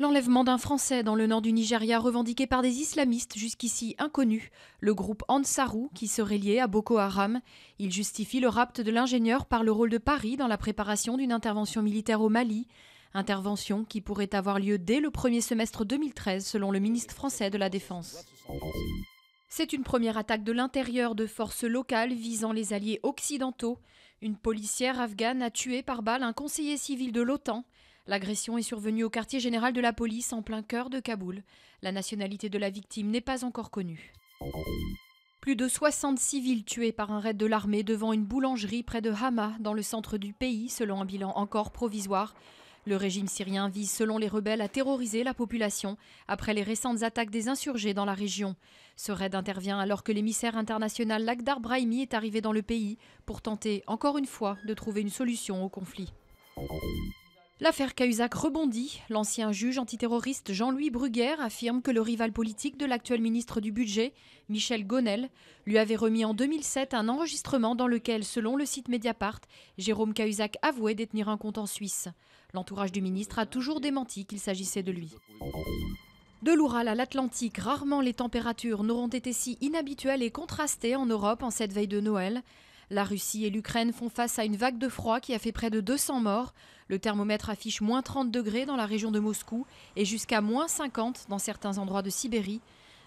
L'enlèvement d'un Français dans le nord du Nigeria revendiqué par des islamistes jusqu'ici inconnus, le groupe Ansaru, qui serait lié à Boko Haram. Il justifie le rapt de l'ingénieur par le rôle de Paris dans la préparation d'une intervention militaire au Mali, intervention qui pourrait avoir lieu dès le premier semestre 2013 selon le ministre français de la Défense. C'est une première attaque de l'intérieur de forces locales visant les alliés occidentaux. Une policière afghane a tué par balle un conseiller civil de l'OTAN. L'agression est survenue au quartier général de la police en plein cœur de Kaboul. La nationalité de la victime n'est pas encore connue. Plus de 60 civils tués par un raid de l'armée devant une boulangerie près de Hama, dans le centre du pays, selon un bilan encore provisoire. Le régime syrien vise, selon les rebelles, à terroriser la population après les récentes attaques des insurgés dans la région. Ce raid intervient alors que l'émissaire international Lakhdar Brahimi est arrivé dans le pays pour tenter, encore une fois, de trouver une solution au conflit. L'affaire Cahuzac rebondit. L'ancien juge antiterroriste Jean-Louis Bruguère affirme que le rival politique de l'actuel ministre du Budget, Michel Gonel, lui avait remis en 2007 un enregistrement dans lequel, selon le site Mediapart, Jérôme Cahuzac avouait détenir un compte en Suisse. L'entourage du ministre a toujours démenti qu'il s'agissait de lui. De l'Oural à l'Atlantique, rarement les températures n'auront été si inhabituelles et contrastées en Europe en cette veille de Noël. La Russie et l'Ukraine font face à une vague de froid qui a fait près de 200 morts. Le thermomètre affiche moins 30 degrés dans la région de Moscou et jusqu'à moins 50 dans certains endroits de Sibérie.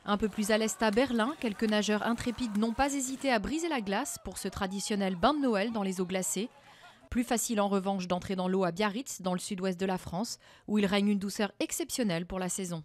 Un peu plus à l'est à Berlin, quelques nageurs intrépides n'ont pas hésité à briser la glace pour ce traditionnel bain de Noël dans les eaux glacées. Plus facile en revanche d'entrer dans l'eau à Biarritz, dans le sud-ouest de la France, où il règne une douceur exceptionnelle pour la saison.